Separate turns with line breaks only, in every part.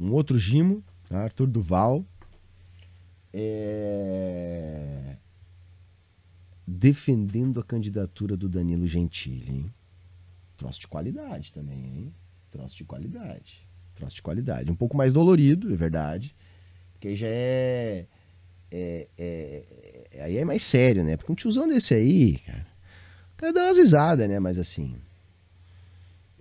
um outro Gimo, tá? Arthur Duval. É... Defendendo a candidatura do Danilo Gentili, hein? Troço de qualidade também, hein? Troço de qualidade. Troço de qualidade. Um pouco mais dolorido, é verdade. Porque já é. é, é, é aí é mais sério, né? Porque um tiozão desse aí, cara. O cara dá umas risadas, né? Mas assim.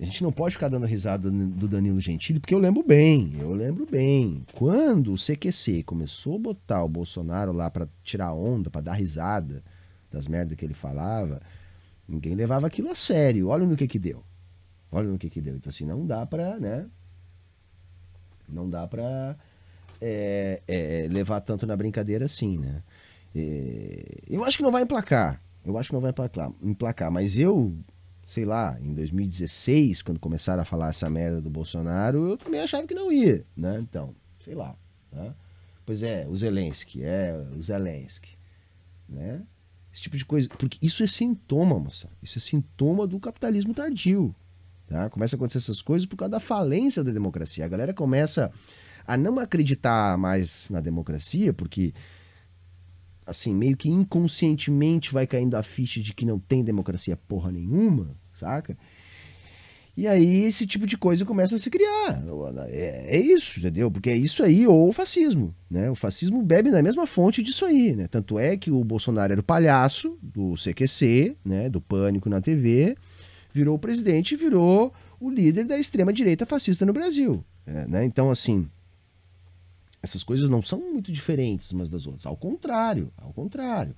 A gente não pode ficar dando risada do Danilo Gentili, porque eu lembro bem, eu lembro bem. Quando o CQC começou a botar o Bolsonaro lá para tirar onda, para dar risada das merdas que ele falava, ninguém levava aquilo a sério. Olha no que que deu. Olha no que que deu. Então assim, não dá pra, né? Não dá pra é, é, levar tanto na brincadeira assim, né? É, eu acho que não vai emplacar. Eu acho que não vai emplacar, emplacar mas eu sei lá, em 2016, quando começaram a falar essa merda do Bolsonaro, eu também achava que não ia, né? Então, sei lá. Né? Pois é, o Zelensky, é, o Zelensky, né? Esse tipo de coisa. Porque isso é sintoma, moça. Isso é sintoma do capitalismo tardio. Tá? Começa a acontecer essas coisas por causa da falência da democracia. A galera começa a não acreditar mais na democracia, porque assim, meio que inconscientemente vai caindo a ficha de que não tem democracia porra nenhuma, saca? E aí esse tipo de coisa começa a se criar. É, é, isso, entendeu? Porque é isso aí ou o fascismo, né? O fascismo bebe na mesma fonte disso aí, né? Tanto é que o Bolsonaro era o palhaço do CQC, né, do pânico na TV, virou o presidente e virou o líder da extrema direita fascista no Brasil, né? Então assim, essas coisas não são muito diferentes umas das outras. Ao contrário, ao contrário.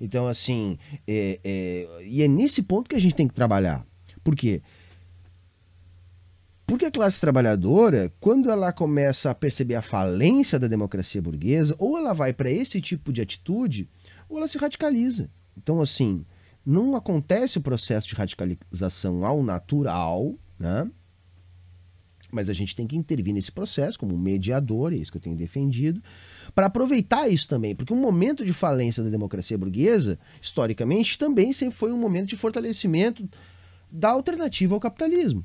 Então, assim, é, é, e é nesse ponto que a gente tem que trabalhar. Por quê? Porque a classe trabalhadora, quando ela começa a perceber a falência da democracia burguesa, ou ela vai para esse tipo de atitude, ou ela se radicaliza. Então, assim, não acontece o processo de radicalização ao natural, né? mas a gente tem que intervir nesse processo como mediador, é isso que eu tenho defendido, para aproveitar isso também, porque o um momento de falência da democracia burguesa, historicamente, também sempre foi um momento de fortalecimento da alternativa ao capitalismo.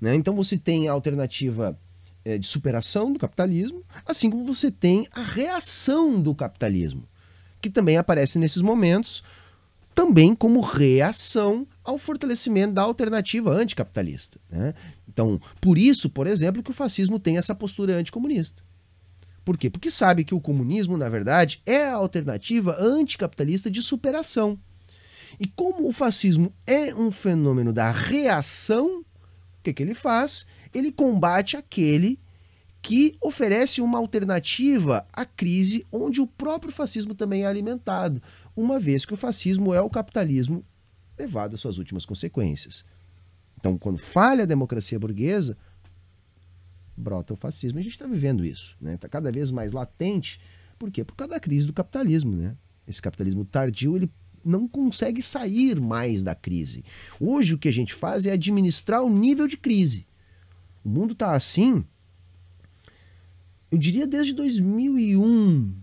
Né? Então você tem a alternativa é, de superação do capitalismo, assim como você tem a reação do capitalismo, que também aparece nesses momentos também como reação ao fortalecimento da alternativa anticapitalista. Né? Então, por isso, por exemplo, que o fascismo tem essa postura anticomunista. Por quê? Porque sabe que o comunismo, na verdade, é a alternativa anticapitalista de superação. E como o fascismo é um fenômeno da reação, o que, que ele faz? Ele combate aquele que oferece uma alternativa à crise onde o próprio fascismo também é alimentado, uma vez que o fascismo é o capitalismo levado às suas últimas consequências. Então, quando falha a democracia burguesa, brota o fascismo. E a gente está vivendo isso. Está né? Tá cada vez mais latente. Por quê? Por causa da crise do capitalismo. Né? Esse capitalismo tardio ele não consegue sair mais da crise. Hoje o que a gente faz é administrar o nível de crise. O mundo está assim, eu diria desde 2001,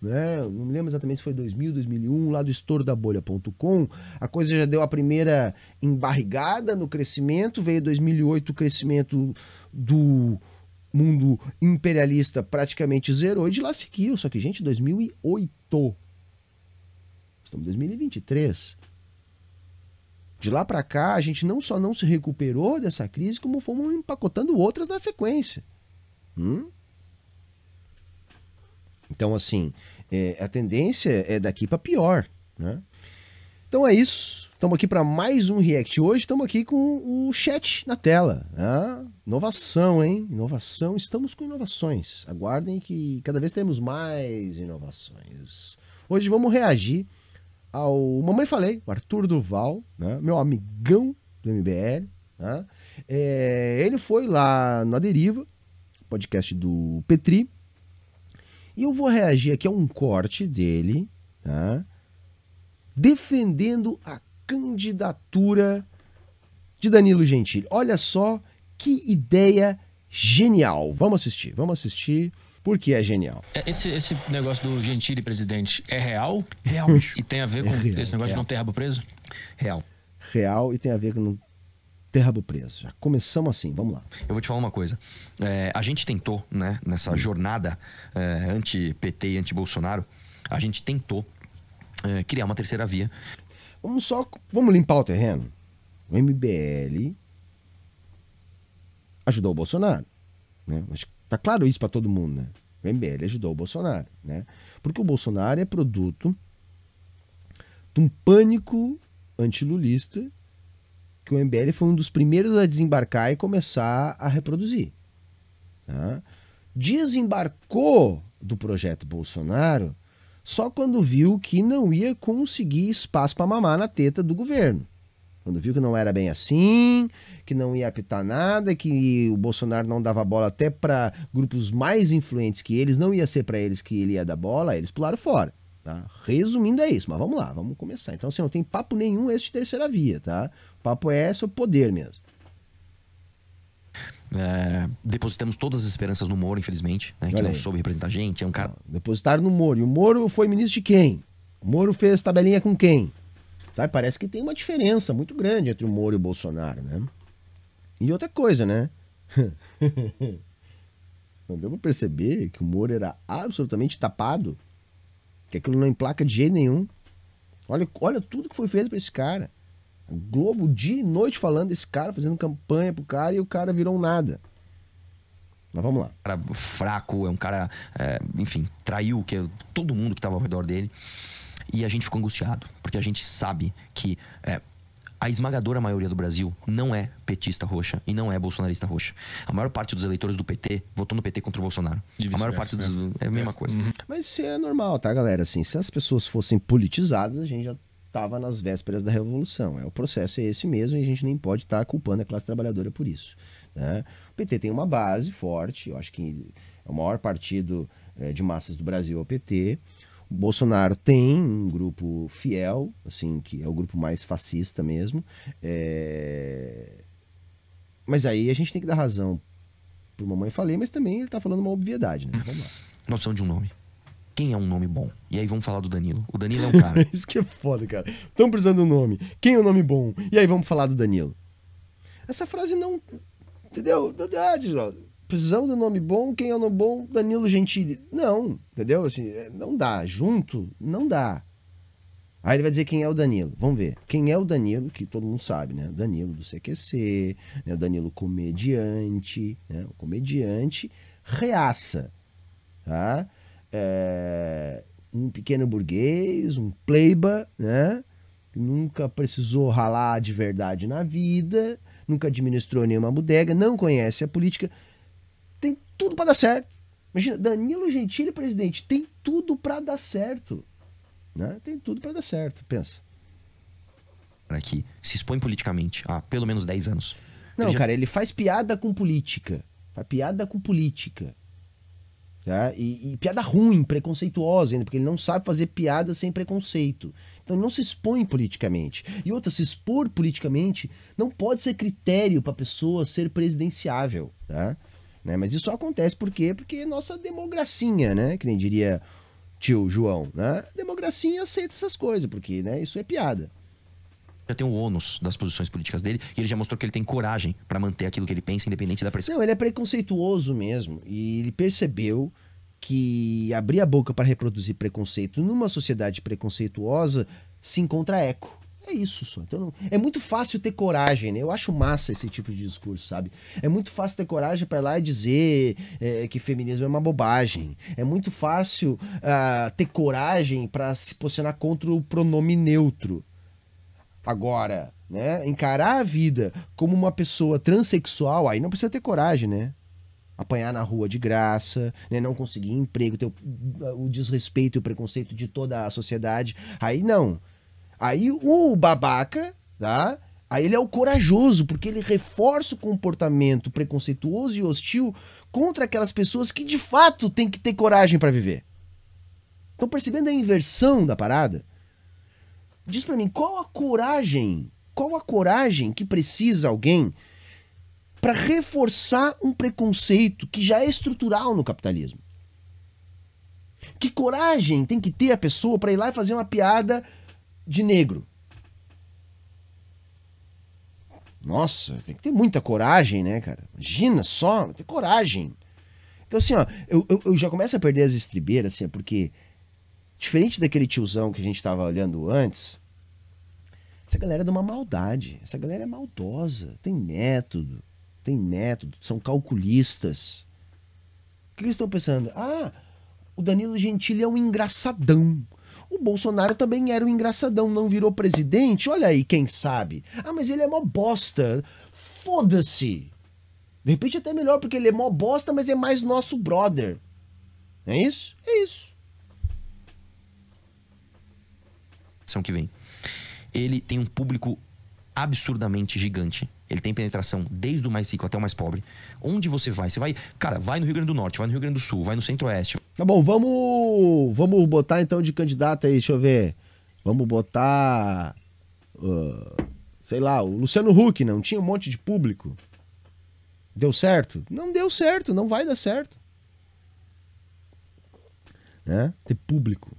né? Não me lembro exatamente se foi 2000, 2001, lá do estouro da bolha.com, a coisa já deu a primeira embarrigada no crescimento, veio 2008 o crescimento do mundo imperialista praticamente zerou e de lá seguiu, só que gente, 2008. Estamos em 2023. De lá para cá, a gente não só não se recuperou dessa crise, como fomos empacotando outras na sequência. Hum? Então, assim, é, a tendência é daqui para pior, né? Então é isso. Estamos aqui para mais um React. Hoje estamos aqui com o chat na tela. Ah, inovação, hein? Inovação. Estamos com inovações. Aguardem que cada vez temos mais inovações. Hoje vamos reagir ao Mamãe Falei, o Arthur Duval, né? meu amigão do MBL. Né? É, ele foi lá na Deriva, podcast do Petri, e eu vou reagir aqui a um corte dele, tá? defendendo a candidatura de Danilo Gentili. Olha só que ideia genial. Vamos assistir, vamos assistir. Porque é genial.
É, esse, esse negócio do Gentili, presidente, é real? Real, bicho. E tem a ver é com é real, esse negócio real. de é não ter rabo preso? Real.
Real e tem a ver com não ter rabo preso. Já começamos assim, vamos lá.
Eu vou te falar uma coisa. É,
a gente tentou, né, nessa jornada é, anti-PT e anti-Bolsonaro, a gente tentou é, criar uma terceira via. Vamos só. Vamos limpar o terreno?
O MBL ajudou o Bolsonaro. Né? tá claro isso para todo mundo, né? O MBL ajudou o Bolsonaro, né? Porque o Bolsonaro é produto de um pânico antilulista que o MBL foi um dos primeiros a desembarcar e começar a reproduzir. Tá? Desembarcou do projeto Bolsonaro só quando viu que não ia conseguir espaço para mamar na teta do governo. Quando viu que não era bem assim, que não ia apitar nada, que o Bolsonaro não dava bola até para grupos mais influentes que eles, não ia ser para eles que ele ia dar bola, eles pularam fora. Tá? Resumindo, é isso, mas vamos lá, vamos começar. Então, assim, não tem papo nenhum esse terceira via, tá? O papo é seu é poder mesmo.
É, depositamos todas as esperanças no Moro, infelizmente, né, que não soube representar a gente. É um cara. Depositaram no Moro. E o Moro foi
ministro de quem? O Moro fez tabelinha com quem? Sabe? Parece que tem uma diferença muito grande entre o Moro e o Bolsonaro, né? E outra coisa, né? não deu pra perceber que o Moro era absolutamente tapado que aquilo não emplaca de jeito nenhum. Olha, olha tudo que foi feito para esse cara. O Globo dia e noite falando desse cara, fazendo campanha pro cara e o cara virou um nada.
Mas vamos lá. Um cara fraco, é um cara, é, enfim, traiu que todo mundo que estava ao redor dele. E a gente ficou angustiado, porque a gente sabe que é, a esmagadora maioria do Brasil não é petista roxa e não é bolsonarista roxa. A maior parte dos eleitores do PT votou no PT contra o Bolsonaro. A maior parte dos... Né? É a mesma é. coisa. Uhum.
Mas isso é normal, tá, galera? Assim, se as pessoas fossem politizadas, a gente já estava nas vésperas da revolução. É, o processo é esse mesmo e a gente nem pode estar tá culpando a classe trabalhadora por isso. Né? O PT tem uma base forte, eu acho que é o maior partido eh, de massas do Brasil é o PT. Bolsonaro tem um grupo fiel, assim, que é o grupo mais fascista mesmo. É... Mas aí a gente tem que dar razão pro Mamãe Falei, mas também ele tá falando uma obviedade,
né? Hum. Vamos lá. Noção de um nome. Quem é um nome bom? E aí vamos falar do Danilo. O Danilo é um
cara. Isso que é
foda, cara.
Estão precisando de um nome. Quem é um nome bom? E aí vamos falar do Danilo. Essa frase não. Entendeu? Verdade, Jorge precisamos do nome bom, quem é o nome bom? Danilo Gentili. Não, entendeu? Assim, é, não dá. Junto, não dá. Aí ele vai dizer quem é o Danilo. Vamos ver. Quem é o Danilo, que todo mundo sabe, né? Danilo do CQC, né? o Danilo comediante, né? O comediante reaça, tá? É... Um pequeno burguês, um pleiba, né? nunca precisou ralar de verdade na vida, nunca administrou nenhuma bodega, não conhece a política. Tem tudo para dar certo. Imagina, Danilo Gentili, presidente, tem tudo para dar certo. Né? Tem tudo para dar certo,
pensa. Cara, que se expõe
politicamente há pelo menos 10 anos. Não, ele já... cara, ele faz piada com política. Faz piada com política. Tá? E, e, piada ruim, preconceituosa ainda, porque ele não sabe fazer piada sem preconceito. Então ele não se expõe politicamente. E outra, se expor politicamente não pode ser critério para pessoa ser presidenciável. Tá? Né? Mas isso só acontece por quê? Porque é nossa democracia, né? Que nem diria tio João, né?
A democracia aceita essas coisas, porque né, isso é piada. Já tem o ônus das posições políticas dele, e ele já mostrou que ele tem coragem para manter aquilo que ele pensa, independente da pressão.
Não, ele é preconceituoso mesmo, e ele percebeu que abrir a boca para reproduzir preconceito numa sociedade preconceituosa se encontra eco. É isso só. Então, é muito fácil ter coragem, né? Eu acho massa esse tipo de discurso, sabe? É muito fácil ter coragem para lá e dizer é, que feminismo é uma bobagem. É muito fácil uh, ter coragem para se posicionar contra o pronome neutro. Agora, né? Encarar a vida como uma pessoa transexual, aí não precisa ter coragem, né? apanhar na rua de graça, né? não conseguir emprego, ter o, o desrespeito e o preconceito de toda a sociedade. Aí não. Aí o babaca, tá? Aí ele é o corajoso, porque ele reforça o comportamento preconceituoso e hostil contra aquelas pessoas que de fato têm que ter coragem para viver. Estão percebendo a inversão da parada? Diz para mim, qual a coragem? Qual a coragem que precisa alguém para reforçar um preconceito que já é estrutural no capitalismo? Que coragem tem que ter a pessoa para ir lá e fazer uma piada de negro. Nossa, tem que ter muita coragem, né, cara? Imagina só, ter coragem. Então, assim, ó, eu, eu, eu, já começo a perder as estribeiras, assim, porque diferente daquele tiozão que a gente tava olhando antes, essa galera é de uma maldade. Essa galera é maldosa, tem método, tem método, são calculistas. O que eles estão pensando? Ah, o Danilo Gentili é um engraçadão. O Bolsonaro também era um engraçadão, não virou presidente. Olha aí, quem sabe? Ah, mas ele é mó bosta. Foda-se. De repente até melhor, porque ele é mó bosta, mas é mais nosso brother. É isso? É isso.
Que vem. Ele tem um público absurdamente gigante. Ele tem penetração desde o mais rico até o mais pobre. Onde você vai? Você vai. Cara, vai no Rio Grande do Norte, vai no Rio Grande do Sul, vai no Centro-Oeste.
Tá bom, vamos vamos, vamos botar então de candidato aí, deixa eu ver. Vamos botar. Uh, sei lá, o Luciano Huck, não tinha um monte de público. Deu certo? Não deu certo, não vai dar certo. Né? Ter público.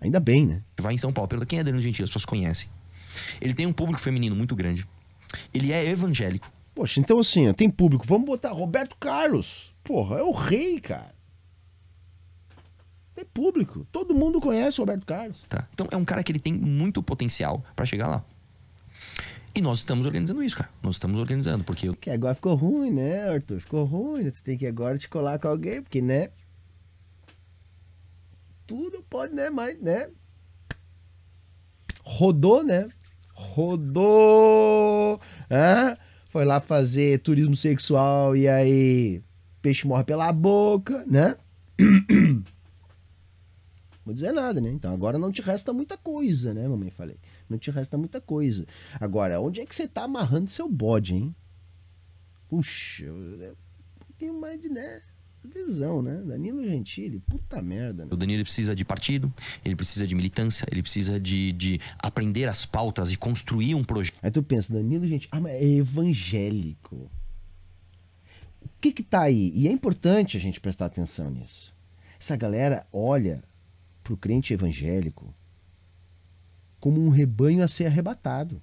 Ainda bem, né? Vai em São Paulo. Pergunta quem é Danilo Gentili, as pessoas conhecem. Ele tem um público feminino muito grande. Ele é evangélico. Poxa, então assim, ó, tem público. Vamos botar Roberto Carlos. Porra, é o rei, cara. É público. Todo mundo conhece o Roberto Carlos. Tá. Então é um cara que ele tem muito potencial para chegar lá. E nós estamos organizando isso, cara. Nós estamos organizando, porque... Eu... Que agora ficou ruim, né, Arthur? Ficou ruim. Você
tem que agora te colar com alguém, porque, né? Tudo pode, né? Mas, né? Rodou, né? Rodou! Hã? Foi lá fazer turismo sexual e aí peixe morre pela boca, né? vou dizer nada, né? Então agora não te resta muita coisa, né, mamãe? Falei. Não te resta muita coisa. Agora, onde é que você tá amarrando seu bode, hein? Puxa, um pouquinho mais de, né? Visão, né? Danilo Gentili, puta merda.
Né? O Danilo precisa de partido, ele precisa de militância, ele precisa de, de aprender as pautas e construir um projeto. Aí tu
pensa, Danilo Gentili, ah, mas é evangélico. O que que tá aí? E é importante a gente prestar atenção nisso. Essa galera olha para o crente evangélico como um rebanho a ser arrebatado.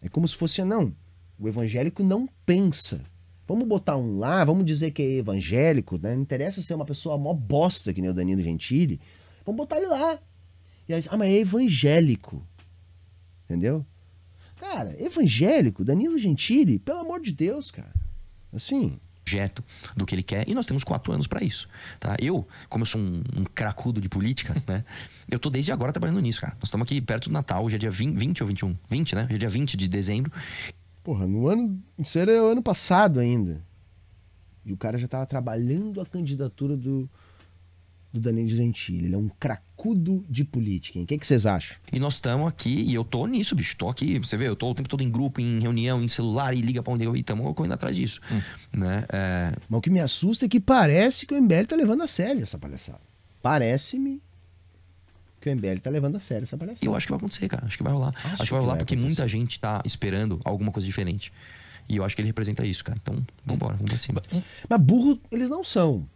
É como se fosse, não, o evangélico não pensa. Vamos botar um lá, vamos dizer que é evangélico, né? não interessa ser uma pessoa mó bosta, que nem o Danilo Gentili. Vamos botar ele lá. E aí, ah, mas é evangélico. Entendeu?
Cara, evangélico, Danilo Gentili, pelo amor de Deus, cara. Assim, projeto do que ele quer. E nós temos quatro anos para isso. Tá? Eu, como eu sou um, um cracudo de política, né? Eu tô desde agora trabalhando nisso, cara. Nós estamos aqui perto do Natal, hoje é dia 20, 20 ou 21? 20, né? Hoje é dia 20 de dezembro.
Porra, no ano. Isso era o ano passado ainda. E o cara já tava trabalhando a candidatura do, do Danilo Gentili. Ele é um cracudo de política. O que, é que vocês acham?
E nós estamos aqui, e eu tô nisso, bicho. Tô aqui, você vê, eu tô o tempo todo em grupo, em reunião, em celular, e liga pra onde eu e tamo correndo atrás disso. Hum. Né? É... Mas o que me assusta é que parece que o MBL tá levando a sério essa palhaçada. Parece-me
que o MBL tá levando a sério essa palhaçada. Eu acho que vai acontecer, cara. Acho que vai rolar.
Acho, acho que vai rolar que porque muita gente tá esperando alguma coisa diferente. E eu acho que ele representa isso, cara. Então, vambora, vamos pra cima.
Mas burro eles não são.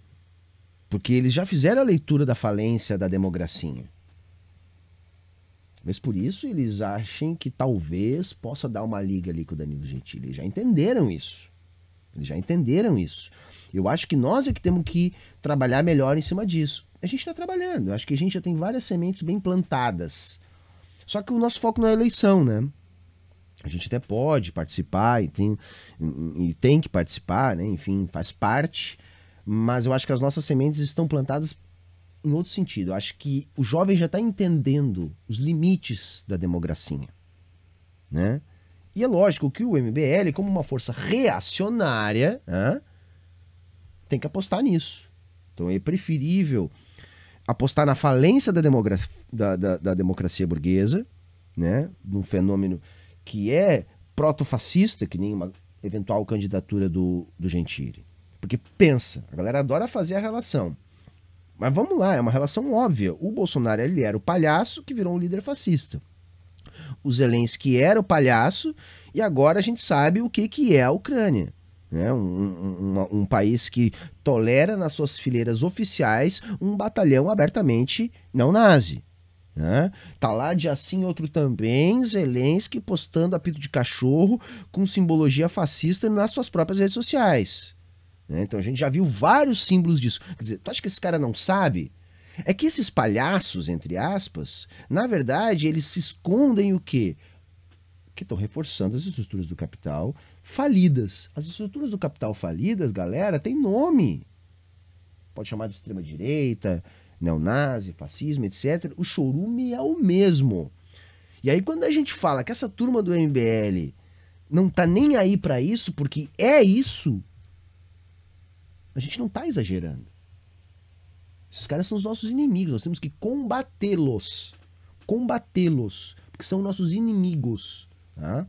Porque eles já fizeram a leitura da falência da democracia. Mas por isso eles achem que talvez possa dar uma liga ali com o Danilo Gentili. Eles já entenderam isso. Eles já entenderam isso. Eu acho que nós é que temos que trabalhar melhor em cima disso. A gente está trabalhando. Eu acho que a gente já tem várias sementes bem plantadas. Só que o nosso foco não é eleição, né? A gente até pode participar e tem, e tem que participar, né? Enfim, faz parte mas eu acho que as nossas sementes estão plantadas em outro sentido. Eu acho que o jovem já está entendendo os limites da democracia. Né? E é lógico que o MBL, como uma força reacionária, né, tem que apostar nisso. Então é preferível apostar na falência da, democra da, da, da democracia burguesa, né, num fenômeno que é proto-fascista, que nem uma eventual candidatura do, do Gentili. Porque pensa, a galera adora fazer a relação. Mas vamos lá, é uma relação óbvia. O Bolsonaro ele era o palhaço que virou um líder fascista. O Zelensky era o palhaço e agora a gente sabe o que, que é a Ucrânia. Né? Um, um, um, país que tolera nas suas fileiras oficiais um batalhão abertamente não nazi. Né? Tá lá de assim outro também, Zelensky postando apito de cachorro com simbologia fascista nas suas próprias redes sociais. Né? Então a gente já viu vários símbolos disso. Quer dizer, tu acha que esse cara não sabe? É que esses palhaços, entre aspas, na verdade, eles se escondem o quê? Que estão reforçando as estruturas do capital falidas. As estruturas do capital falidas, galera, tem nome. Pode chamar de extrema-direita, neonazi, fascismo, etc. O chorume é o mesmo. E aí, quando a gente fala que essa turma do MBL não tá nem aí para isso, porque é isso, a gente não está exagerando. Esses caras são os nossos inimigos. Nós temos que combatê-los. Combatê-los. Porque são nossos inimigos. Tá?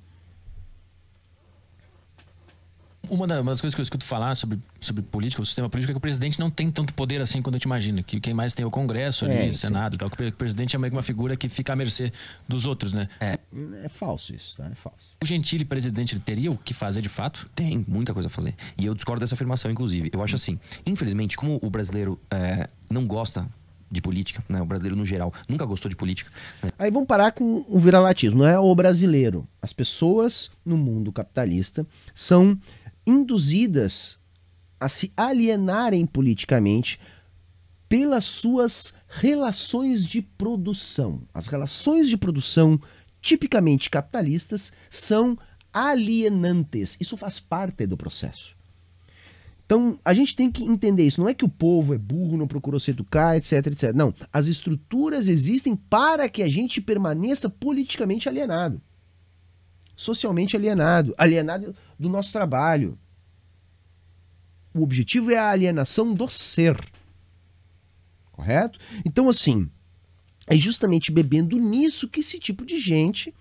Uma das coisas que eu escuto falar sobre, sobre política, o sistema político, é que o presidente não tem tanto poder assim quanto a gente imagina. Que quem mais tem é o Congresso, ali, é, o Senado, tal. Que o presidente é meio que uma figura que fica à mercê dos outros, né? É, é falso isso, tá? É falso. O gentile presidente, ele teria o que fazer de fato? Tem, muita coisa a fazer. E eu discordo dessa afirmação,
inclusive. Eu acho hum. assim, infelizmente, como o brasileiro é, não gosta de política, né? O brasileiro no geral nunca gostou de política. Né? Aí vamos parar com o viralatismo, não é o brasileiro. As
pessoas no mundo capitalista são induzidas a se alienarem politicamente pelas suas relações de produção. As relações de produção tipicamente capitalistas são alienantes. Isso faz parte do processo. Então, a gente tem que entender isso. Não é que o povo é burro, não procurou se educar, etc, etc. Não. As estruturas existem para que a gente permaneça politicamente alienado socialmente alienado, alienado do nosso trabalho. O objetivo é a alienação do ser. Correto? Então, assim, é justamente bebendo nisso que esse tipo de gente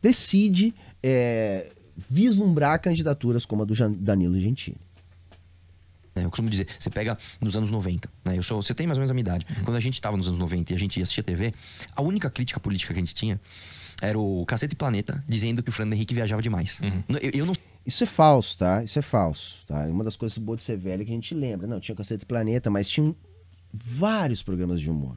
decide é, vislumbrar candidaturas como a do Danilo
Gentili. É, eu costumo dizer, você pega nos anos 90, né? Eu sou, você tem mais ou menos a minha idade. Uhum. Quando a gente estava nos anos 90 e a gente assistia TV, a única crítica política que a gente tinha era o Cacete Planeta, dizendo que o Fernando Henrique viajava demais. Uhum. Eu, eu, não...
Isso é falso, tá? Isso é falso, tá? É uma das coisas boas de ser velho é que a gente lembra. Não, tinha o Cacete Planeta, mas tinha vários programas de humor.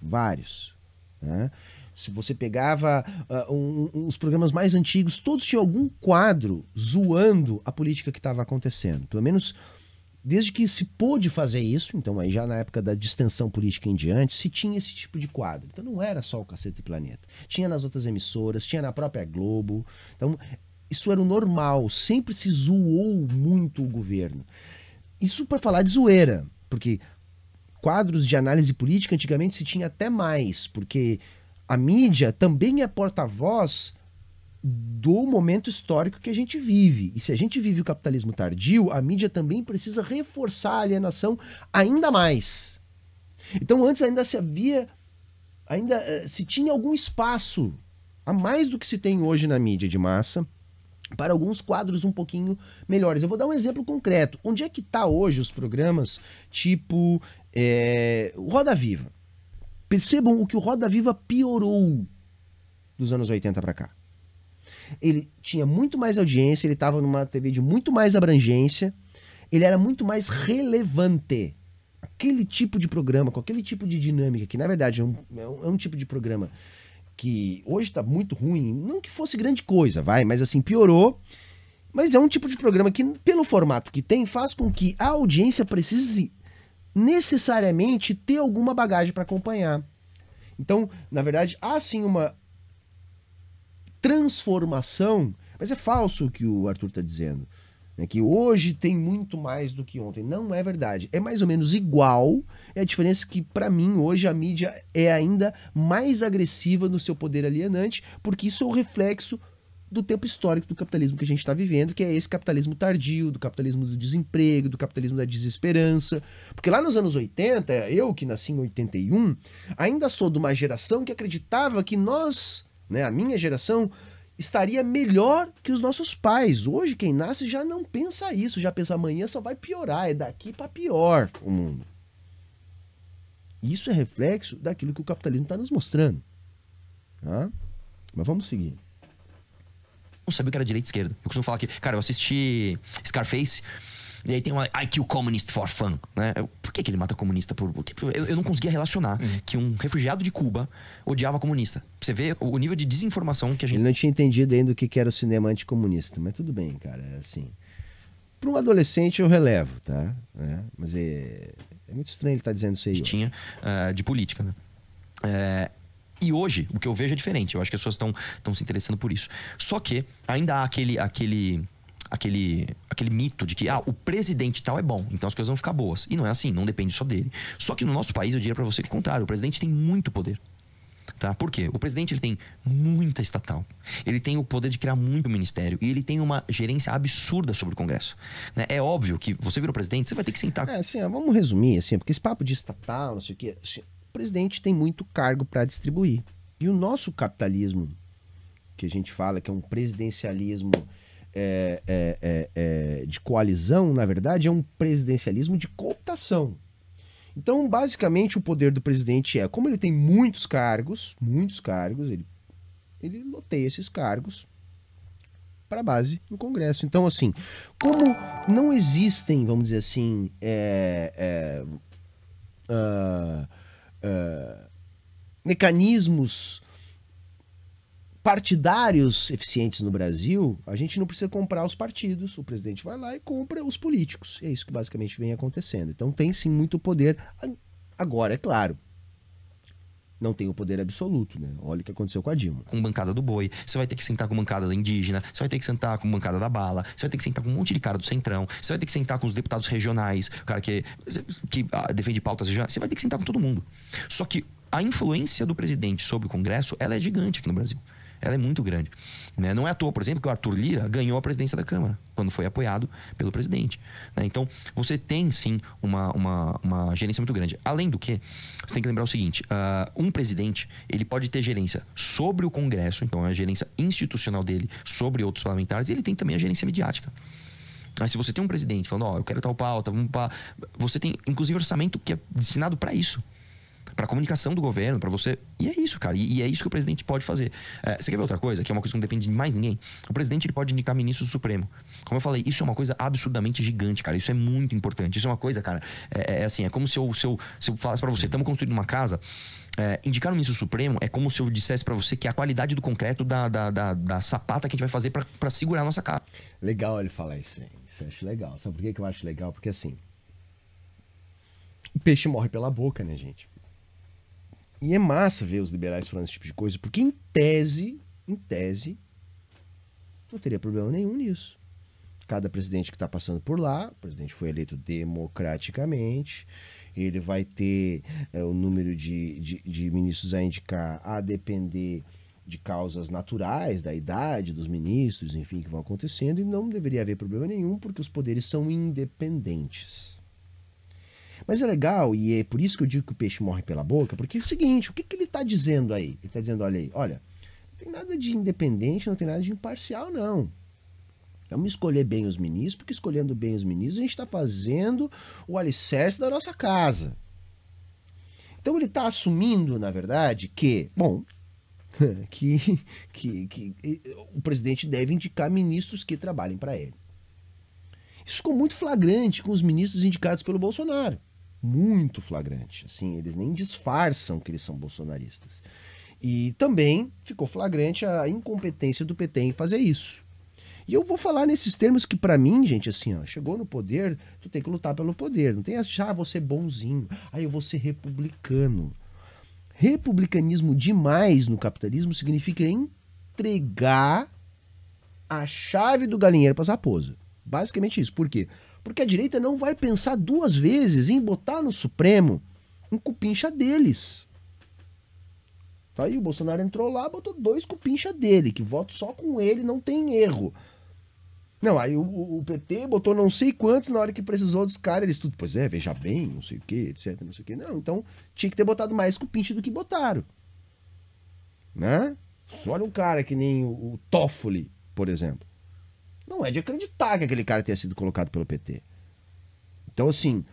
Vários. Né? Se você pegava uh, um, os programas mais antigos, todos tinham algum quadro zoando a política que estava acontecendo. Pelo menos Desde que se pôde fazer isso, então aí já na época da distensão política em diante, se tinha esse tipo de quadro. Então não era só o Cacete Planeta. Tinha nas outras emissoras, tinha na própria Globo. Então isso era o normal, sempre se zoou muito o governo. Isso para falar de zoeira, porque quadros de análise política antigamente se tinha até mais, porque a mídia também é porta-voz do momento histórico que a gente vive. E se a gente vive o capitalismo tardio, a mídia também precisa reforçar a alienação ainda mais. Então, antes ainda se havia, ainda eh, se tinha algum espaço a mais do que se tem hoje na mídia de massa para alguns quadros um pouquinho melhores. Eu vou dar um exemplo concreto. Onde é que tá hoje os programas tipo é, Roda Viva? Percebam o que o Roda Viva piorou dos anos 80 para cá ele tinha muito mais audiência, ele estava numa TV de muito mais abrangência, ele era muito mais relevante. Aquele tipo de programa, com aquele tipo de dinâmica, que na verdade é um, é um, é um tipo de programa que hoje está muito ruim, não que fosse grande coisa, vai, mas assim, piorou. Mas é um tipo de programa que, pelo formato que tem, faz com que a audiência precise necessariamente ter alguma bagagem para acompanhar. Então, na verdade, há sim uma transformação. Mas é falso o que o Arthur está dizendo. Né? Que hoje tem muito mais do que ontem. Não é verdade. É mais ou menos igual. É a diferença que, para mim, hoje a mídia é ainda mais agressiva no seu poder alienante, porque isso é o reflexo do tempo histórico do capitalismo que a gente está vivendo, que é esse capitalismo tardio, do capitalismo do desemprego, do capitalismo da desesperança. Porque lá nos anos 80, eu que nasci em 81, ainda sou de uma geração que acreditava que nós né? A minha geração estaria melhor que os nossos pais. Hoje quem nasce já não pensa isso, já pensa amanhã só vai piorar, é daqui para pior o mundo. Isso é reflexo daquilo que o capitalismo está nos mostrando. Tá? Mas vamos
seguir não sabia o que era direita e esquerda. Eu costumo falar que, cara, eu assisti Scarface e aí tem uma I kill communist for fun, né? Por que, que ele mata comunista? Por, eu, eu não conseguia relacionar uhum. que um refugiado de Cuba odiava comunista. Você vê o nível de desinformação que a gente. Ele
não tinha entendido ainda o que era o cinema anticomunista, mas tudo bem, cara. É assim.
Para um adolescente eu relevo, tá? É, mas é, é, muito estranho ele estar tá dizendo isso aí. Tinha uh, de política, né? É, e hoje, o que eu vejo é diferente. Eu acho que as pessoas estão se interessando por isso. Só que ainda há aquele, aquele aquele, aquele mito de que ah, o presidente tal é bom, então as coisas vão ficar boas. E não é assim, não depende só dele. Só que no nosso país, eu diria para você que é o contrário, o presidente tem muito poder. Tá? Por quê? O presidente ele tem muita estatal. Ele tem o poder de criar muito ministério. E ele tem uma gerência absurda sobre o Congresso. Né? É óbvio que você virou presidente, você vai ter que sentar. É, assim, vamos resumir, assim, porque esse papo de estatal, não sei o
quê. Assim, o presidente tem muito cargo para distribuir. E o nosso capitalismo, que a gente fala que é um presidencialismo é, é, é, é, de coalizão, na verdade, é um presidencialismo de cooptação. Então, basicamente, o poder do presidente é, como ele tem muitos cargos, muitos cargos, ele, ele loteia esses cargos para a base no Congresso. Então, assim, como não existem, vamos dizer assim, uh, uh, mecanismos partidários eficientes no Brasil, a gente não precisa comprar os partidos, o presidente vai lá e compra os políticos. É isso que basicamente vem acontecendo. Então tem sim muito poder. Agora, é claro, não
tem o poder absoluto,
né? Olha o que aconteceu com
a Dilma. Com bancada do boi, você vai ter que sentar com bancada da indígena, você vai ter que sentar com bancada da bala, você vai ter que sentar com um monte de cara do centrão, você vai ter que sentar com os deputados regionais, o cara que, que ah, defende pautas regionais, você vai ter que sentar com todo mundo. Só que a influência do presidente sobre o Congresso, ela é gigante aqui no Brasil ela é muito grande. Né? Não é à toa, por exemplo, que o Arthur Lira ganhou a presidência da Câmara, quando foi apoiado pelo presidente. Né? Então, você tem sim uma, uma, uma, gerência muito grande. Além do que, você tem que lembrar o seguinte: uh, um presidente ele pode ter gerência sobre o Congresso, então é a gerência institucional dele sobre outros parlamentares, e ele tem também a gerência midiática. Mas se você tem um presidente falando, ó, oh, eu quero tal pauta, vamos pra... você tem inclusive orçamento que é destinado para isso para comunicação do governo, para você. E é isso, cara. E, e, é isso que o presidente pode fazer. É, você quer ver outra coisa, que é uma coisa que não depende de mais ninguém? O presidente ele pode indicar ministro do Supremo. Como eu falei, isso é uma coisa absurdamente gigante, cara. Isso é muito importante. Isso é uma coisa, cara. É, é, é assim, é como se eu, se eu, se eu falasse para você, estamos construindo uma casa. É, indicar o ministro supremo é como se eu dissesse para você que é a qualidade do concreto da, da, da, da sapata que a gente vai fazer para segurar a nossa casa. Legal ele falar isso, hein? Isso eu acho legal. Sabe por que eu acho legal? Porque assim.
O peixe morre pela boca, né, gente? E é massa ver os liberais falando esse tipo de coisa, porque em tese, em tese, não teria problema nenhum nisso. Cada presidente que está passando por lá, o presidente foi eleito democraticamente, ele vai ter é, o número de, de, de ministros a indicar a depender de causas naturais, da idade dos ministros, enfim, que vão acontecendo, e não deveria haver problema nenhum, porque os poderes são independentes. Mas é legal, e é por isso que eu digo que o peixe morre pela boca, porque é o seguinte, o que, que ele está dizendo aí? Ele está dizendo, olha aí, olha, não tem nada de independente, não tem nada de imparcial, não. Vamos escolher bem os ministros, porque escolhendo bem os ministros, a gente está fazendo o alicerce da nossa casa. Então ele está assumindo, na verdade, que, bom, que, que, que, o presidente deve indicar ministros que trabalhem para ele. Isso ficou muito flagrante com os ministros indicados pelo Bolsonaro muito flagrante. Assim, eles nem disfarçam que eles são bolsonaristas. E também ficou flagrante a incompetência do PT em fazer isso. E eu vou falar nesses termos que, para mim, gente, assim, ó, chegou no poder, tu tem que lutar pelo poder. Não tem achar, ah, vou ser bonzinho, aí ah, eu vou ser republicano. Republicanismo demais no capitalismo significa entregar a chave do galinheiro para raposas. Basicamente isso. Por quê? Porque a direita não vai pensar duas vezes em botar no Supremo um cupincha deles. Tá aí, o Bolsonaro entrou lá, botou dois cupincha dele, que voto só com ele, não tem erro. Não, aí o, o, PT botou não sei quantos na hora que precisou dos caras, eles tudo, pois é, veja bem, não sei o que, etc, não sei o que. Não, então tinha que ter botado mais cupincha do que botaram. Né? Olha um cara que nem o, o Toffoli, por exemplo. Não é de acreditar que aquele cara tenha sido colocado pelo PT. Então, assim,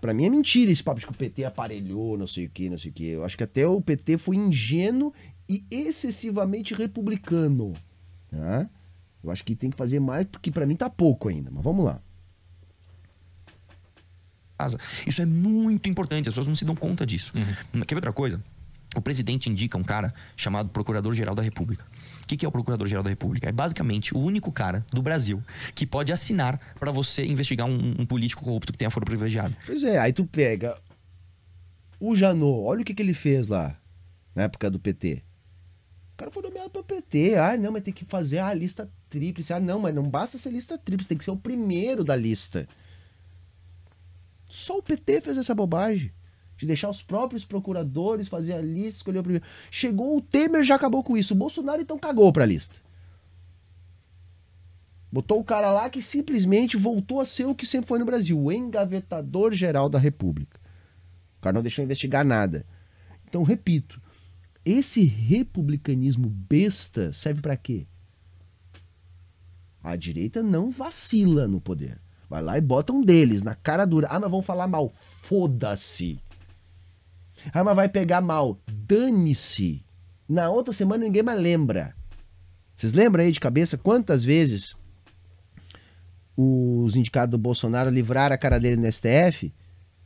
para mim é mentira esse papo de que o PT aparelhou, não sei o que, não sei o que. Eu acho que até o PT foi ingênuo e excessivamente republicano. Tá? Eu acho que tem que fazer mais, porque para mim tá pouco ainda, mas vamos lá.
Isso é muito importante, as pessoas não se dão conta disso. Uhum. Quer ver outra coisa? O presidente indica um cara chamado Procurador-Geral da República. O que, que é o Procurador-Geral da República? É basicamente o único cara do Brasil que pode assinar para você investigar um, um, político corrupto que tenha foro privilegiado.
Pois é, aí tu pega o Janot, olha o que, que ele fez lá na época do PT. O cara foi nomeado para o PT. Ah, não, mas tem que fazer a lista tríplice. Ah, não, mas não basta ser lista tríplice, tem que ser o primeiro da lista. Só o PT fez essa bobagem de deixar os próprios procuradores fazer a lista, escolher o primeiro. Chegou o Temer, já acabou com isso. O Bolsonaro então cagou pra lista. Botou o cara lá que simplesmente voltou a ser o que sempre foi no Brasil, o engavetador geral da República. O cara não deixou investigar nada. Então, repito, esse republicanismo besta serve para quê? A direita não vacila no poder. Vai lá e botam um deles na cara dura. Ah, mas vão falar mal. Foda-se. Ah, mas vai pegar mal. Dane-se. Na outra semana ninguém mais lembra. Vocês lembram aí de cabeça quantas vezes os indicados do Bolsonaro livraram a cara dele no STF?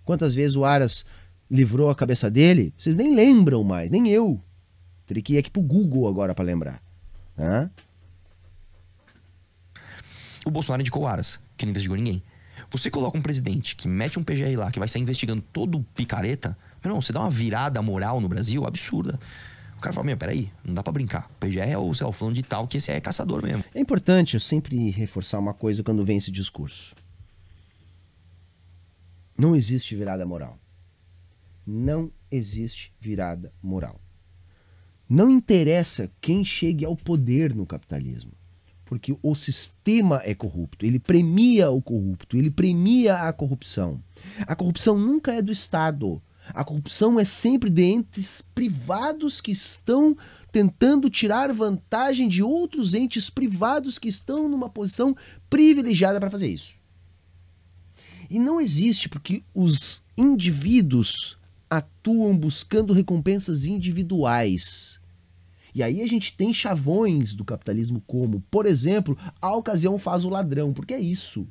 Quantas vezes o Aras livrou a cabeça dele? Vocês nem lembram mais, nem eu. Teria que ir aqui pro Google agora para lembrar.
Hã? O Bolsonaro indicou o Aras, que não investigou ninguém. Você coloca um presidente que mete um PGR lá, que vai sair investigando todo o picareta, não, você dá uma virada moral no Brasil absurda. O cara fala, meu, peraí, não dá para brincar. PGR é o, sei de tal, que esse é caçador mesmo.
É importante eu sempre reforçar uma coisa quando vem esse discurso. Não existe virada moral. Não existe virada moral. Não interessa quem chegue ao poder no capitalismo, porque o sistema é corrupto, ele premia o corrupto, ele premia a corrupção. A corrupção nunca é do Estado, a corrupção é sempre de entes privados que estão tentando tirar vantagem de outros entes privados que estão numa posição privilegiada para fazer isso. E não existe porque os indivíduos atuam buscando recompensas individuais. E aí a gente tem chavões do capitalismo como, por exemplo, a ocasião faz o ladrão, porque é isso.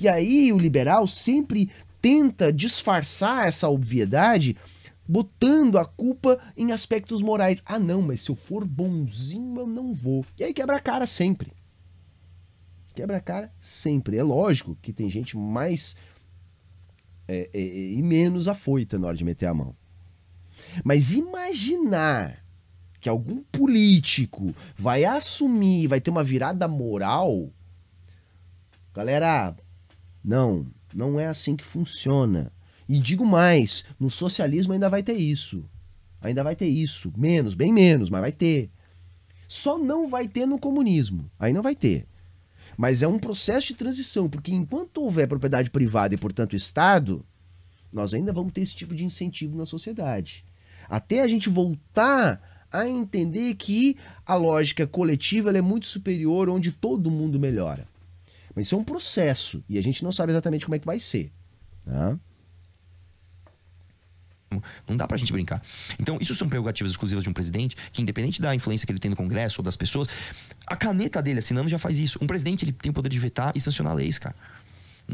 E aí o liberal sempre tenta disfarçar essa obviedade botando a culpa em aspectos morais. Ah, não, mas se eu for bonzinho, eu não vou. E aí quebra a cara sempre. Quebra a cara sempre. É lógico que tem gente mais é, é, é e menos afoita na hora de meter a mão. Mas imaginar que algum político vai assumir, vai ter uma virada moral. Galera, não, não é assim que funciona. E digo mais, no socialismo ainda vai ter isso. Ainda vai ter isso, menos, bem menos, mas vai ter. Só não vai ter no comunismo. Aí não vai ter. Mas é um processo de transição, porque enquanto houver propriedade privada e, portanto, Estado, nós ainda vamos ter esse tipo de incentivo na sociedade. Até a gente voltar a entender que a lógica coletiva é muito superior, onde todo mundo melhora. Mas isso é um processo e a gente não sabe exatamente como é que vai ser. Tá?
Não dá pra gente brincar. Então, isso são prerrogativas exclusivas de um presidente, que independente da influência que ele tem no Congresso ou das pessoas, a caneta dele assinando já faz isso. Um presidente, ele tem o poder de vetar e sancionar leis, cara.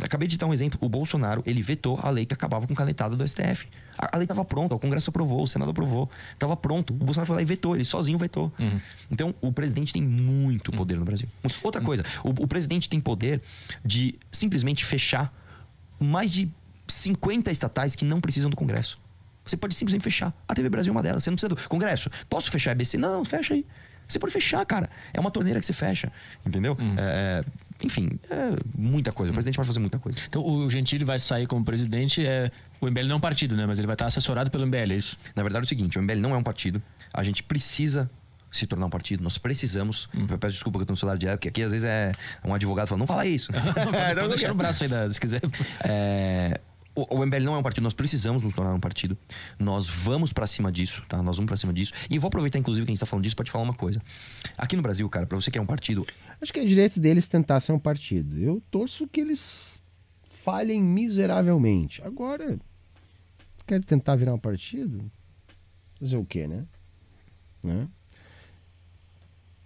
Acabei de dar um exemplo. O Bolsonaro, ele vetou a lei que acabava com canetada do STF. A, lei estava pronta, o Congresso aprovou, o Senado aprovou, estava pronto. O Bolsonaro foi lá e vetou, ele sozinho vetou. Uhum. Então, o presidente tem muito poder no Brasil. Outra coisa, o, o presidente tem poder de simplesmente fechar mais de 50 estatais que não precisam do Congresso. Você pode simplesmente fechar. A TV Brasil é uma delas. Você não precisa do Congresso. Posso fechar a EBC? Não, não, fecha aí. Você pode
fechar, cara. É uma torneira que você fecha. Entendeu? Uhum. É, é enfim, é muita coisa. O presidente pode fazer muita coisa. Então o Gentili vai sair como presidente. É... O MBL não é um partido, né? Mas ele vai estar assessorado pelo MBL, é isso? Na verdade é o seguinte: o MBL não é um partido. A gente precisa se tornar um partido, nós
precisamos. Hum. Eu peço desculpa que eu tô no celular direto, porque aqui às vezes é um advogado falando, não fala isso. eu é, pode, o deixar no braço aí, se quiser. É, o, o MBL não é um partido, nós precisamos nos tornar um partido. Nós vamos para cima disso, tá? Nós vamos para cima disso. E vou aproveitar, inclusive, que a gente tá falando disso para te falar uma coisa. Aqui no Brasil, cara, para você é um partido.
Acho que é direito deles tentar ser um partido. Eu torço que eles falhem miseravelmente. Agora, quer tentar virar um partido? Fazer o quê, né? né?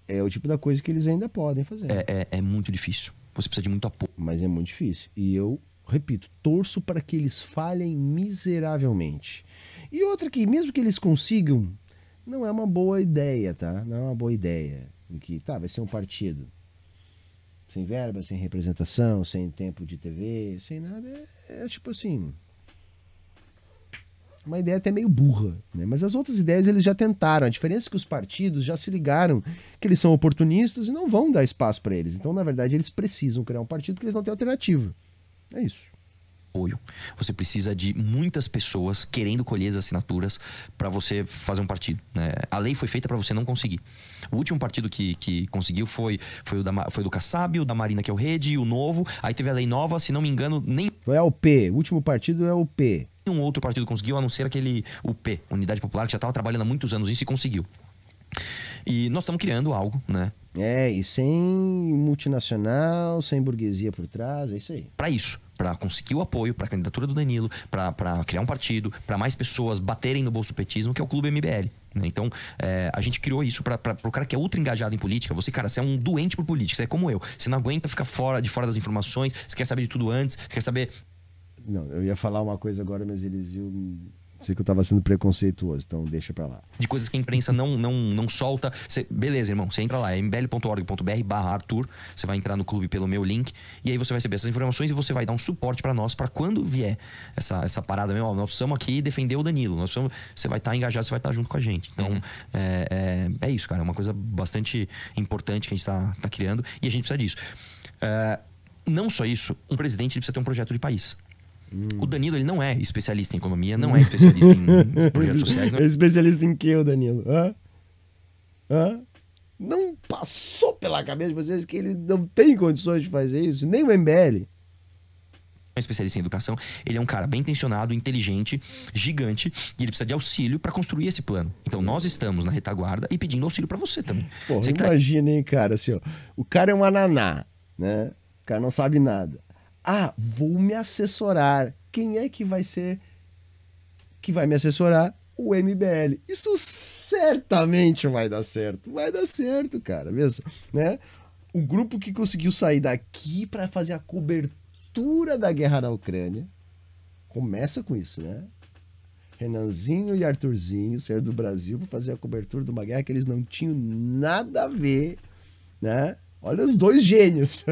É o tipo da coisa que eles ainda podem fazer. É, é, é muito difícil. Você precisa de muito apoio. Mas é muito difícil. E eu repito, torço para que eles falhem miseravelmente. E outra que, mesmo que eles consigam, não é uma boa ideia, tá? Não é uma boa ideia. que, tá, vai ser um partido. Sem verba, sem representação, sem tempo de TV, sem nada. É, é tipo assim. Uma ideia até meio burra, né? Mas as outras ideias eles já tentaram. A diferença é que os partidos já se ligaram que eles são oportunistas e não vão dar espaço para eles. Então, na verdade, eles precisam criar um partido porque eles não têm alternativa.
É isso. Apoio. Você precisa de muitas pessoas querendo colher as assinaturas para você fazer um partido. Né? A lei foi feita para você não conseguir. O último partido que, que conseguiu foi, foi o da, foi do Kassab, o da Marina, que é o Rede, e o Novo. Aí teve a lei nova, se não me engano, nem.
É o P. O último partido é o P.
Nenhum outro partido conseguiu, a não ser aquele UP, Unidade Popular, que já estava trabalhando há muitos anos isso e conseguiu. E nós estamos criando algo, né?
É, e sem multinacional, sem burguesia por trás, é isso
aí. Para isso, para conseguir o apoio para a candidatura do Danilo, para criar um partido, para mais pessoas baterem no bolso petismo, que é o Clube MBL. Né? Então, é, a gente criou isso para o cara que é ultra engajado em política. Você, cara, você é um doente por política, você é como eu. Você não aguenta ficar fora, de fora das informações, você quer saber de tudo antes, quer saber. Não, eu ia falar uma coisa agora, mas eles iam
Sei que eu tava sendo preconceituoso, então deixa pra lá.
De coisas que a imprensa não, não, não solta. Cê, beleza, irmão, você entra lá, é mbl.org.br barra Arthur, você vai entrar no clube pelo meu link, e aí você vai receber essas informações e você vai dar um suporte para nós, para quando vier essa, essa parada, meu, ó, nós estamos aqui defender o Danilo, nós precisamos, você vai estar tá engajado, você vai estar tá junto com a gente. Então, uhum. é, é, é, isso, cara, é uma coisa bastante importante que a gente tá, tá criando, e a gente precisa disso. É, não só isso, um presidente precisa ter um projeto de país. Hum. O Danilo, ele não é especialista em economia, não é especialista em projetos sociais. Não... É, é
especialista em quê, o Danilo? Hã? Hã? Não passou pela cabeça de vocês que ele não tem condições de fazer isso, nem o MBL
é um especialista em educação, ele é um cara bem intencionado, inteligente, gigante, e ele precisa de auxílio para construir esse plano. Então nós estamos na retaguarda e pedindo auxílio para você também. Porra, você tá
imagina, tá... hein, cara, assim, ó, o cara é um ananá, né? O cara não sabe nada ah, vou me assessorar. Quem é que vai ser que vai me assessorar? O MBL. Isso certamente vai dar certo. Vai dar certo, cara, mesmo, né? O grupo que conseguiu sair daqui para fazer a cobertura da guerra na Ucrânia começa com isso, né? Renanzinho e Arthurzinho saíram do Brasil para fazer a cobertura de uma guerra que eles não tinham nada a ver, né? Olha os dois gênios.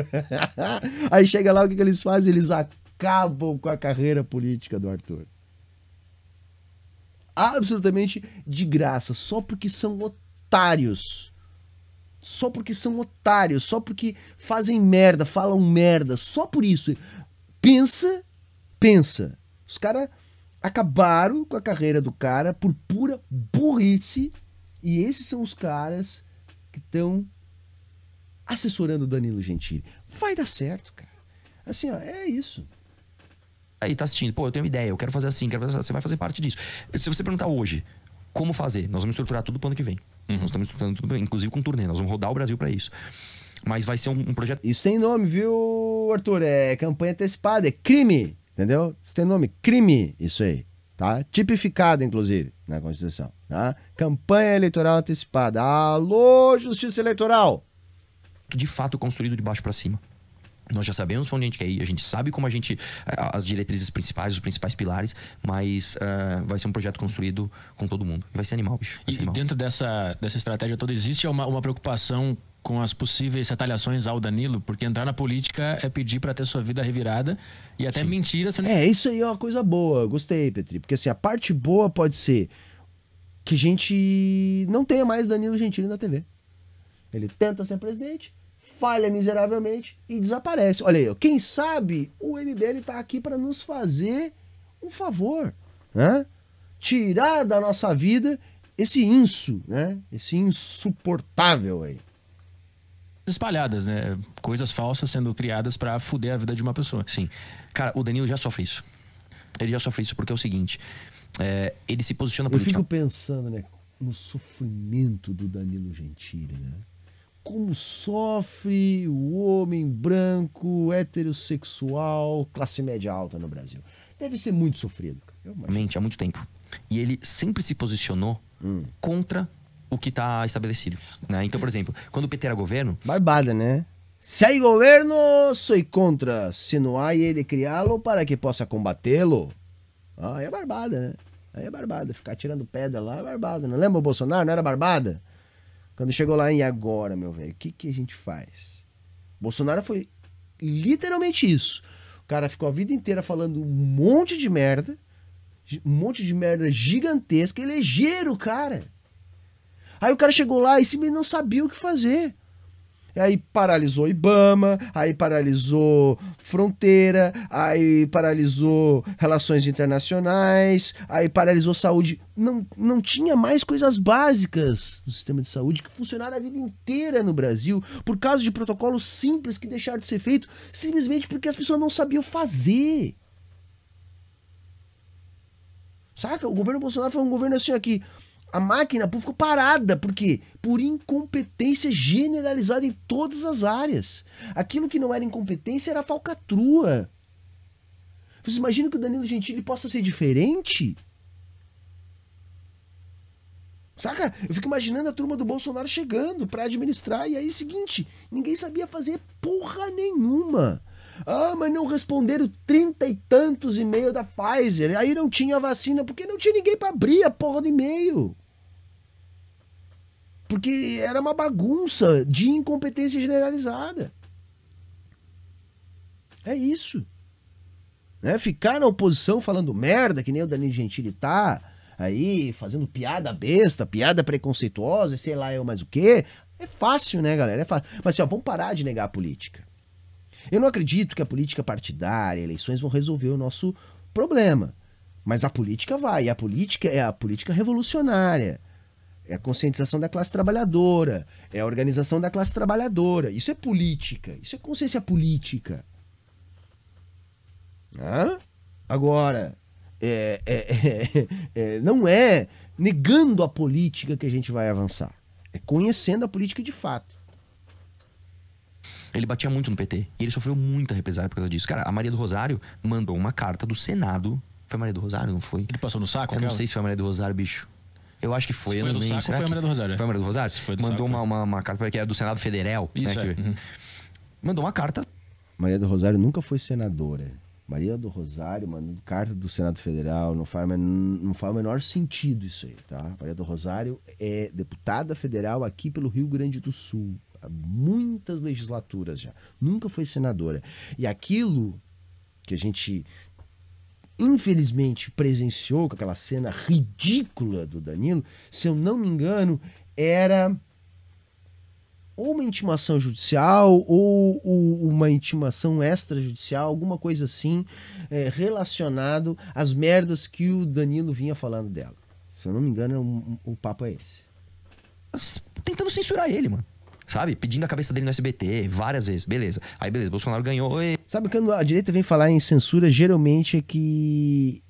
Aí chega lá, o que, que eles fazem? Eles acabam com a carreira política do Arthur. Absolutamente de graça, só porque são otários. Só porque são otários, só porque fazem merda, falam merda, só por isso. Pensa, pensa. Os caras acabaram com a carreira do cara por pura burrice. E esses são os caras que estão
assessorando o Danilo Gentili.
Vai dar certo, cara. Assim, ó,
é isso. Aí tá assistindo, pô, eu tenho uma ideia, eu quero fazer assim, quero fazer assim. você vai fazer parte disso. Se você perguntar hoje, como fazer? Nós vamos estruturar tudo o ano que vem. Uhum. Nós estamos estruturando tudo, inclusive com turnê, nós vamos rodar o Brasil para isso. Mas vai ser um, um projeto. Isso tem nome, viu, Arthur? É campanha
antecipada, é crime, entendeu? Isso tem nome, crime, isso aí tá? Tipificado,
inclusive, na Constituição, tá? Campanha eleitoral antecipada. Alô, Justiça Eleitoral! de fato construído de baixo para cima. Nós já sabemos para onde a gente quer ir, a gente sabe como a gente. as diretrizes principais, os principais pilares, mas uh, vai ser um projeto construído com todo mundo. Vai ser animal, bicho. e animal.
dentro dessa, dessa estratégia toda, existe uma, uma preocupação com as possíveis retaliações ao Danilo, porque entrar na política é pedir para ter sua vida revirada e até Sim. mentira.
Não... É, isso aí é uma coisa boa, gostei, Petri, porque assim, a parte boa pode ser que a gente não tenha mais Danilo Gentili na TV. Ele tenta ser presidente, falha miseravelmente e desaparece. Olha aí, quem sabe o MBL está aqui para nos fazer um favor, né?
Tirar da nossa vida esse inso, né? Esse insuportável aí. Espalhadas, né? Coisas falsas sendo criadas para fuder a vida de uma pessoa. Sim. Cara, o Danilo já sofre isso. Ele já sofre isso porque é o seguinte: é, ele
se posiciona Eu Eu fico
pensando, né? No sofrimento do Danilo Gentili, né? como sofre o homem branco, heterossexual,
classe média alta no Brasil. Deve ser muito sofrido. Mente, há muito tempo. E ele sempre se posicionou hum. contra o que está estabelecido. Né? Então, por exemplo, quando o PT era governo. Barbada,
né? Se há governo, sou contra. Se não há ele criá-lo para que possa combatê-lo. Ah, é barbada, né? Aí é barbada. Ficar tirando pedra lá é barbada. Não né? lembra o Bolsonaro? Não era barbada? Quando chegou lá, e agora, meu velho? O que, que a gente faz? Bolsonaro foi literalmente isso. O cara ficou a vida inteira falando um monte de merda, um monte de merda gigantesca, elegeram o cara. Aí o cara chegou lá e esse menino não sabia o que fazer. Aí paralisou Ibama, aí paralisou fronteira, aí paralisou relações internacionais, aí paralisou saúde. Não, não tinha mais coisas básicas do sistema de saúde que funcionaram a vida inteira no Brasil por causa de protocolos simples que deixaram de ser feitos simplesmente porque as pessoas não sabiam fazer. Saca? O governo Bolsonaro foi um governo assim aqui a máquina ficou parada, por quê? Por incompetência generalizada em todas as áreas. Aquilo que não era incompetência era falcatrua. Vocês imaginam que o Danilo Gentili possa ser diferente? Saca? Eu fico imaginando a turma do Bolsonaro chegando para administrar e aí é o seguinte, ninguém sabia fazer porra nenhuma. Ah, mas não responderam trinta e tantos e mails da Pfizer. Aí não tinha vacina, porque não tinha ninguém para abrir a porra do e-mail. Porque era uma bagunça de incompetência generalizada. É isso. Né? Ficar na oposição falando merda, que nem o Danilo Gentili tá, aí fazendo piada besta, piada preconceituosa, sei lá eu mais o quê. É fácil, né, galera? É fácil. Mas assim, ó, vamos parar de negar a política. Eu não acredito que a política partidária, eleições vão resolver o nosso problema. Mas a política vai, e a política é a política revolucionária. É a conscientização da classe trabalhadora, é a organização da classe trabalhadora. Isso é política, isso é consciência política. Ah? Agora, é, é, é, não é negando a política que a gente vai avançar, é conhecendo a política de fato.
Ele batia muito no PT. E ele sofreu muita represália por causa disso. Cara, a Maria do Rosário mandou uma carta do Senado. Foi a Maria do Rosário, não foi? Ele passou no saco? Eu aquela? não sei se foi a Maria do Rosário, bicho. Eu acho que foi. Se foi do saco, é. foi a Maria do Rosário. Foi a Maria do Rosário? do Mandou saco, uma, uma, uma, carta que era é do Senado Federal. Isso, né, é. que... uhum.
Mandou uma carta. Maria do Rosário nunca foi senadora. Maria do Rosário mandando carta do Senado Federal, não faz, não faz o menor sentido isso aí, tá? Maria do Rosário é deputada federal aqui pelo Rio Grande do Sul muitas legislaturas já, nunca foi senadora. E aquilo que a gente infelizmente presenciou com aquela cena ridícula do Danilo, se eu não me engano, era ou uma intimação judicial ou, uma intimação extrajudicial, alguma coisa assim, é, relacionado às merdas que o Danilo vinha falando dela. Se eu não me engano, o, é o papo é esse.
tentando censurar ele, mano sabe? Pedindo a cabeça dele no SBT várias vezes, beleza. Aí, beleza, Bolsonaro ganhou. E... Sabe, quando a direita
vem falar em censura, geralmente é que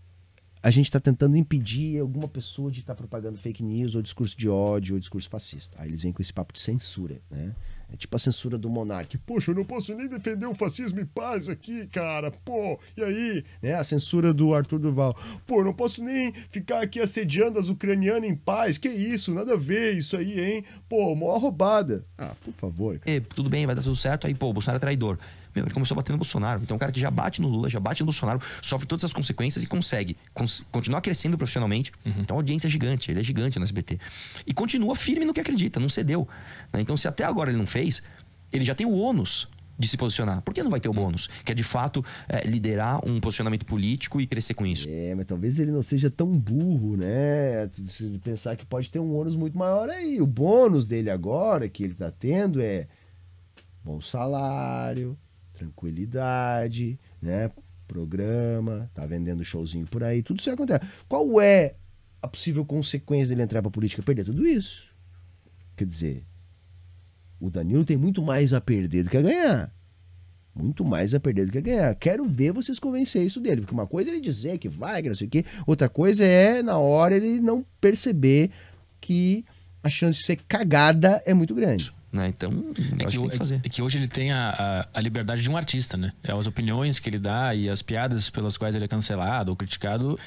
a gente está tentando impedir alguma pessoa de estar tá propagando fake news ou discurso de ódio ou discurso fascista. Aí eles vêm com esse papo de censura, né? É tipo a censura do monarca. Poxa, eu não posso nem defender o fascismo e paz aqui, cara. Pô, e aí? Né? A censura do Arthur Duval. Pô, eu não posso nem ficar aqui assediando
as ucranianas em paz. Que isso? Nada a ver isso aí, hein? Pô, mó roubada. Ah, por favor. Cara. É, tudo bem, vai dar tudo certo. Aí, pô, Bolsonaro é traidor. Meu, ele começou a bater no Bolsonaro. Então, um cara que já bate no Lula, já bate no Bolsonaro, sofre todas as consequências e consegue cons continuar crescendo profissionalmente. Uhum. Então, a audiência é gigante, ele é gigante no SBT. E continua firme no que acredita, não cedeu. Né? Então, se até agora ele não fez, ele já tem o ônus de se posicionar. Por que não vai ter o bônus? Que é de fato é, liderar um posicionamento político e crescer com isso. É, mas talvez ele não seja tão burro,
né? Se pensar que pode ter um ônus muito maior aí. O bônus dele agora, que ele tá tendo, é bom salário, tranquilidade, né? Programa, tá vendendo showzinho por aí, tudo isso acontece. Qual é a possível consequência dele entrar pra política? Perder tudo isso. Quer dizer, o Danilo tem muito mais a perder do que a ganhar. Muito mais a perder do que a ganhar. Quero ver vocês convencer isso dele. Porque uma coisa é ele dizer que vai, que não sei o quê. Outra coisa é, na hora, ele não perceber que a chance de ser cagada é muito grande.
Né? Então, é que, que, tem é que fazer. É que hoje ele tem a, a, a, liberdade de um artista, né? É as opiniões que ele dá e as piadas pelas quais ele é cancelado ou criticado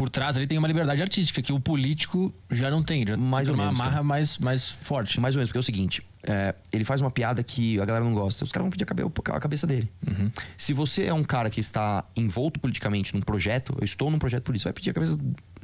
por trás ali tem uma liberdade artística que o político já não tem. Já mais ou uma menos. amarra mais, mais forte. Mais ou menos, porque é o seguinte: é,
ele faz uma piada que a galera não gosta. Os caras vão pedir a cabeça dele. Uhum. Se você é um cara que está envolto politicamente num projeto, eu estou num projeto político, vai pedir a cabeça.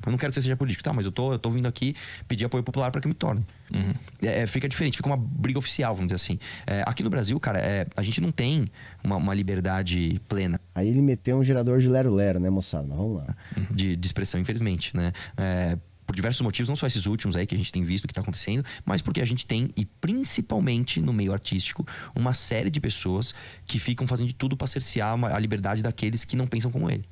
Eu não quero que você seja político, tá? Mas eu tô, eu tô vindo aqui pedir apoio popular para que me torne. Uhum. É, é, fica diferente, fica uma briga oficial, vamos dizer assim. É, aqui no Brasil, cara, é, a gente não tem uma, uma liberdade plena. Aí ele meteu um gerador de lero-lero, né, moçada? Mas vamos lá. Uhum. De, de expressão, infelizmente, né? É, por diversos motivos, não só esses últimos aí que a gente tem visto que está acontecendo, mas porque a gente tem, e principalmente no meio artístico, uma série de pessoas que ficam fazendo de tudo para cercear a liberdade daqueles que não pensam como ele.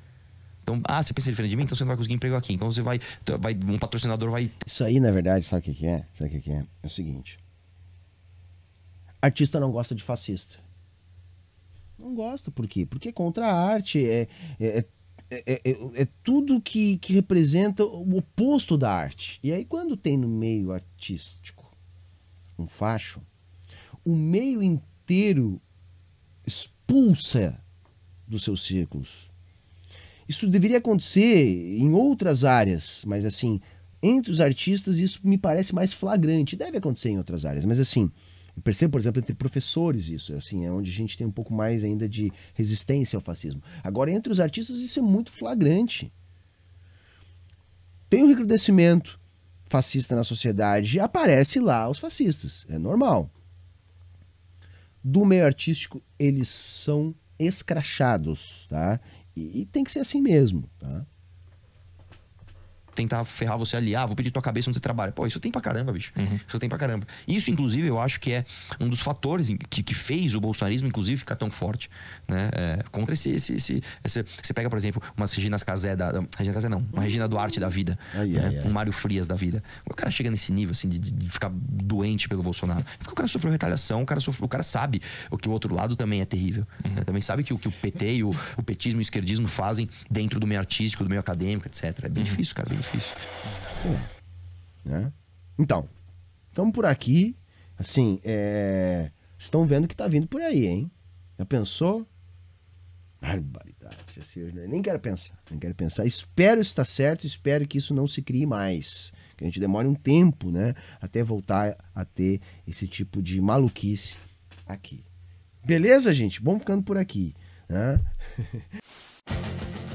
Então, ah, você pensa diferente de mim, então você não vai conseguir emprego aqui. Então você vai, vai um patrocinador vai.
Isso aí, na verdade, sabe o que, que é? Sabe o que, que é? É o seguinte: artista não gosta de fascista. Não gosto, por quê? Porque é contra a arte, é, é, é, é, tudo que, que representa o oposto da arte. E aí, quando tem no meio artístico um facho, o meio inteiro expulsa dos seus círculos. Isso deveria acontecer em outras áreas, mas assim, entre os artistas isso me parece mais flagrante. Deve acontecer em outras áreas, mas assim, eu percebo, por exemplo, entre professores isso, assim, é onde a gente tem um pouco mais ainda de resistência ao fascismo. Agora, entre os artistas, isso é muito flagrante. Tem um recrudescimento fascista na sociedade e aparece lá os fascistas. É normal. Do meio artístico, eles são escrachados, tá? E, e tem que ser assim mesmo, tá?
tentar ferrar você ali, ah, vou pedir tua cabeça onde você trabalha. Pô, isso tem pra caramba, bicho. Uhum. Isso tem pra caramba. Isso, inclusive, eu acho que é um dos fatores que, que fez o bolsonarismo, inclusive, ficar tão forte, né? É, contra esse, esse, esse, esse, Você pega, por exemplo, umas Reginas Casé da... Regina Casé não, uma Regina Duarte da vida. Ai, né? ai, ai. Um Mário Frias da vida. O cara chega nesse nível, assim, de, de ficar doente pelo Bolsonaro. Porque o cara sofreu retaliação, o cara, sofreu, o cara sabe o que o outro lado também é terrível. Uhum. Né? Também sabe que o que o PT e o, o, petismo e o esquerdismo fazem dentro do meio artístico, do meio acadêmico, etc. É bem uhum. difícil, cara. Bem
Sim. Né? Então, estamos por aqui. Assim, é... estão vendo que está vindo por aí, hein? Já pensou? Barbaridade. Assim, eu nem quero pensar. Nem quero pensar. Espero estar certo, espero que isso não se crie mais. Que a gente demore um tempo, né? Até voltar a ter esse tipo de maluquice aqui. Beleza, gente? Bom ficando por aqui. Né?